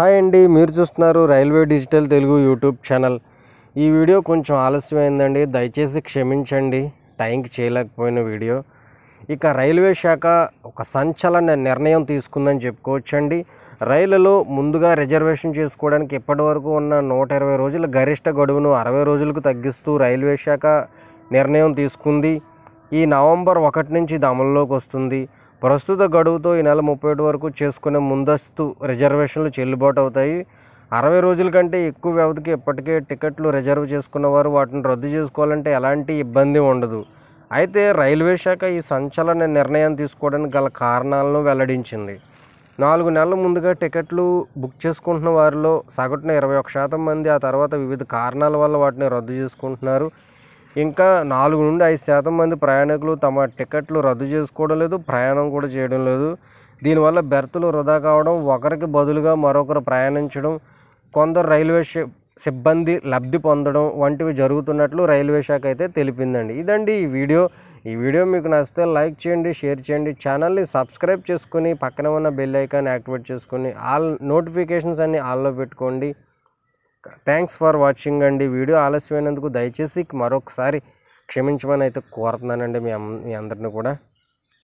hi అండి మీరు చూస్తున్నారు railway digital Telugu YouTube channel ఈ వీడియో కొంచెం ఆలస్యమైందండి దయచేసి క్షమించండి టైంకి చేయలేకపోయిన వీడియో ఇక రైల్వే శాఖ ఒక సంచలన నిర్ణయం తీసుకుందని చెప్పుకోవచ్చండి రైళ్లలో ముందుగా రిజర్వేషన్ చేసుకోవడానికి ఇప్పటి వరకు ఉన్న నూట ఇరవై రోజుల గరిష్ట గడువును అరవై రోజులకు తగ్గిస్తూ రైల్వే శాఖ నిర్ణయం తీసుకుంది ఈ నవంబర్ ఒకటి నుంచి ఇది అమల్లోకి వస్తుంది ప్రస్తుత గడువుతో ఈ నెల ముప్పై వరకు చేసుకునే ముందస్తు రిజర్వేషన్లు చెల్లుబాటు అవుతాయి అరవై రోజుల కంటే ఎక్కువ వ్యవధికి ఇప్పటికే టికెట్లు రిజర్వ్ చేసుకున్న వారు వాటిని రద్దు చేసుకోవాలంటే ఎలాంటి ఇబ్బంది ఉండదు అయితే రైల్వే శాఖ ఈ సంచలన నిర్ణయం తీసుకోవడానికి గల కారణాలను వెల్లడించింది నాలుగు నెలల ముందుగా టికెట్లు బుక్ చేసుకుంటున్న వారిలో సగటున ఇరవై ఒక శాతం మంది ఆ తర్వాత వివిధ కారణాల వల్ల వాటిని రద్దు చేసుకుంటున్నారు ఇంకా నాలుగు నుండి ఐదు శాతం మంది ప్రయాణికులు తమ టికెట్లు రద్దు చేసుకోవడం లేదు ప్రయాణం కూడా చేయడం లేదు దీనివల్ల బెర్తులు వృధా కావడం ఒకరికి బదులుగా మరొకరు ప్రయాణించడం కొందరు రైల్వే సిబ్బంది లబ్ధి పొందడం వంటివి జరుగుతున్నట్లు రైల్వే శాఖ అయితే తెలిపిందండి ఇదండి ఈ వీడియో ఈ వీడియో మీకు నచ్చితే లైక్ చేయండి షేర్ చేయండి ఛానల్ని సబ్స్క్రైబ్ చేసుకుని పక్కన ఉన్న బెల్ ఐకాన్ యాక్టివేట్ చేసుకుని ఆల్ నోటిఫికేషన్స్ అన్ని ఆల్లో పెట్టుకోండి థ్యాంక్స్ ఫర్ వాచింగ్ అండి వీడియో ఆలస్యమైనందుకు దయచేసి మరొకసారి క్షమించమని అయితే కోరుతున్నానండి మీ అందరిని కూడా